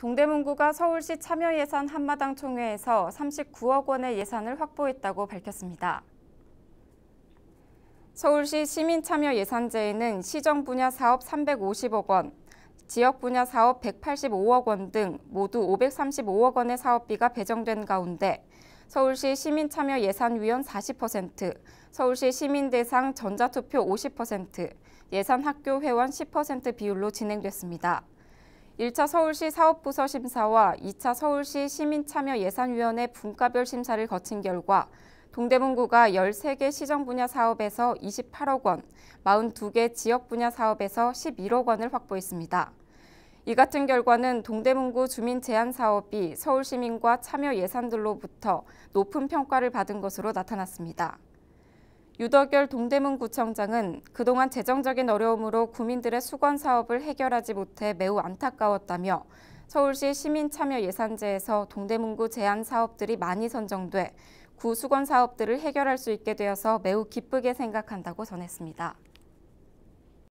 동대문구가 서울시 참여예산 한마당 총회에서 39억 원의 예산을 확보했다고 밝혔습니다. 서울시 시민참여예산제에는 시정 분야 사업 350억 원, 지역 분야 사업 185억 원 등 모두 535억 원의 사업비가 배정된 가운데 서울시 시민참여예산위원 40%, 서울시 시민대상 전자투표 50%, 예산학교 회원 10% 비율로 진행됐습니다. 1차 서울시 사업부서 심사와 2차 서울시 시민참여예산위원회 분과별 심사를 거친 결과 동대문구가 13개 시정 분야 사업에서 28억 원, 42개 지역 분야 사업에서 11억 원을 확보했습니다. 이 같은 결과는 동대문구 주민 제한 사업이 서울시민과 참여 예산들로부터 높은 평가를 받은 것으로 나타났습니다. 유덕열 동대문구청장은 그동안 재정적인 어려움으로 구민들의 수건 사업을 해결하지 못해 매우 안타까웠다며 서울시 시민참여예산제에서 동대문구 제안 사업들이 많이 선정돼 구수건 사업들을 해결할 수 있게 되어서 매우 기쁘게 생각한다고 전했습니다.